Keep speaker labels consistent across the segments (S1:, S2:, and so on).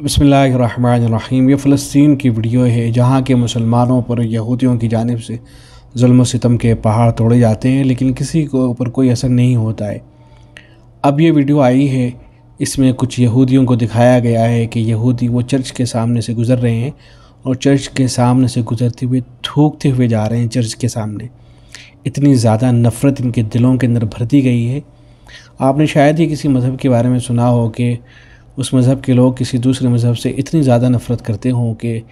S1: बसमीम ये फ़लस्तीन की वीडियो है जहाँ के मुसलमानों पर यहूदियों की जानब से म सितम के पहाड़ तोड़े जाते हैं लेकिन किसी को ऊपर कोई असर नहीं होता है अब ये वीडियो आई है इसमें कुछ यहूदियों को दिखाया गया है कि यहूदी वो चर्च के सामने से गुज़र रहे हैं और चर्च के सामने से गुज़रते हुए थूकते हुए जा रहे हैं चर्च के सामने इतनी ज़्यादा नफ़रत इनके दिलों के अंदर भर दी गई है आपने शायद ही किसी मज़हब के बारे में सुना हो कि उस मज़हब के लोग किसी दूसरे मज़हब से इतनी ज़्यादा नफ़रत करते हों कि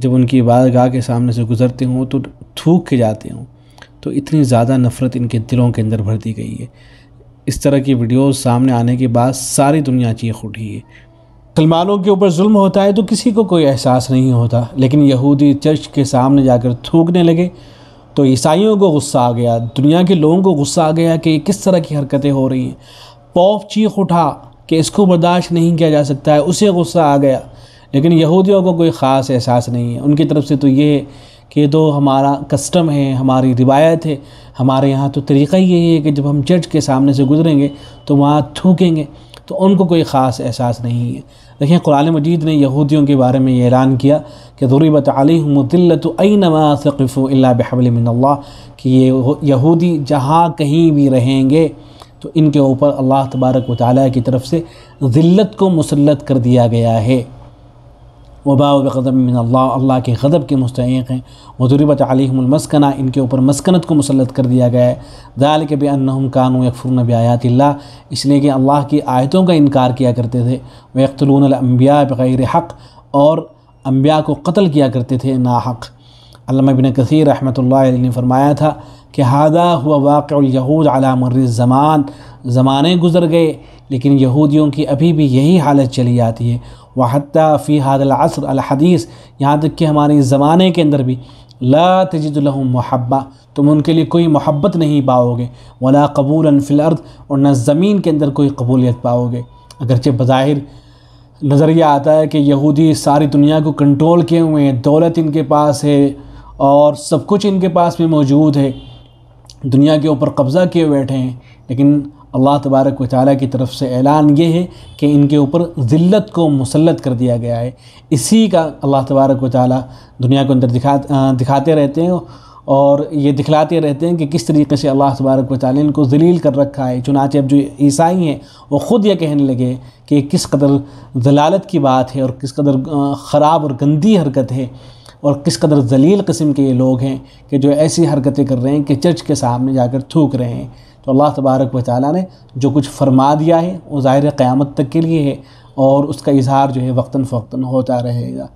S1: जब उनकी गाह के सामने से गुज़रते हों तो थूक के जाते हों तो इतनी ज़्यादा नफ़रत इनके दिलों के अंदर भर दी गई है इस तरह की वीडियोस सामने आने के बाद सारी दुनिया चीख उठी है मुसलमानों के ऊपर जुल्म होता है तो किसी को कोई एहसास नहीं होता लेकिन यहूदी चर्च के सामने जाकर थूकने लगे तो ईसाइयों को गुस्सा आ गया दुनिया के लोगों को गुस्सा आ गया कि किस तरह की हरकतें हो रही हैं पॉप चीख उठा कि इसको बर्दाश्त नहीं किया जा सकता है उसे गुस्सा आ गया लेकिन यहूदियों को कोई ख़ास एहसास नहीं है उनकी तरफ से तो ये है कि तो हमारा कस्टम है हमारी रिवायत है हमारे यहाँ तो तरीका ही यही है कि जब हम चर्च के सामने से गुजरेंगे तो वहाँ थूकेंगे तो उनको कोई ख़ास एहसास नहीं है देखिए कुरान मजीद ने यहूदियों के बारे में ये ऐलान किया कि गरीबत आलिमदिल्लत नवाफ़ अल्ला बहबल कि ये यहूदी जहाँ कहीं भी रहेंगे तो इनके ऊपर अल्लाह तबारक वाली की तरफ से ज़िल्त को मुसलत कर दिया गया है वबा बदम मिन अल्लाह अल्लाह के गदब के मुस्तक हैं वजरबत अलमस्कना इनके ऊपर मस्कनत को मुसलत कर दिया गया है दाल के बेअनहम कानू यकफुरन बयात इसलिए कि अल्लाह की आयतों का इनकार किया करते थे अम्बिया बग़ैर हक़ और अम्बिया को कत्ल किया करते थे ना हक बिन कसर रहमत ने फरमाया था कि हादा हुआ वाक़ूद अलामर ज़मान ज़माने गुज़र गए लेकिन यहूदियों की अभी भी यही हालत चली आती है वहत्ता फ़ी हादलासर अलहदीस यहाँ तक कि हमारे ज़माने के अंदर भी ला तजदलहम महब्बा तुम उनके लिए कोई मोहब्बत नहीं पाओगे वला कबूल फ़िलर्द और न ज़मीन के अंदर कोई कबूलियत पाओगे अगरचे बज़ाहिर नज़रिया आता है कि यहूदी सारी दुनिया को कंट्रोल किए हुए हैं दौलत इनके पास है और सब कुछ इनके पास में मौजूद है दुनिया के ऊपर कब्ज़ा किए बैठे हैं लेकिन अल्लाह तबारक व ताली की तरफ से ऐलान ये है कि इनके ऊपर ज़िल्लत को मुसलत कर दिया गया है इसी का अल्लाह तबारक व ताली दुनिया के अंदर दिखा दिखाते रहते हैं और ये दिखलाते रहते हैं कि किस तरीके से अल्लाह तबारक व ताली इनको जलील कर रखा है चुनाचे अब जो ईसाई हैं वो ख़ुद ये कहने लगे कि किस कदर जलालत की बात है और किस कदर ख़राब और गंदी हरकत है और किस कदर जलील कस्म के ये लोग हैं कि जो ऐसी हरकतें कर रहे हैं कि चर्च के सामने जाकर थूक रहे हैं तो अल्लाह तबारक व ताली ने जो कुछ फरमा दिया है वो ज़ाहिर क़्यामत तक के लिए है और उसका इजहार जो है वक्ता फ़वता होता रहेगा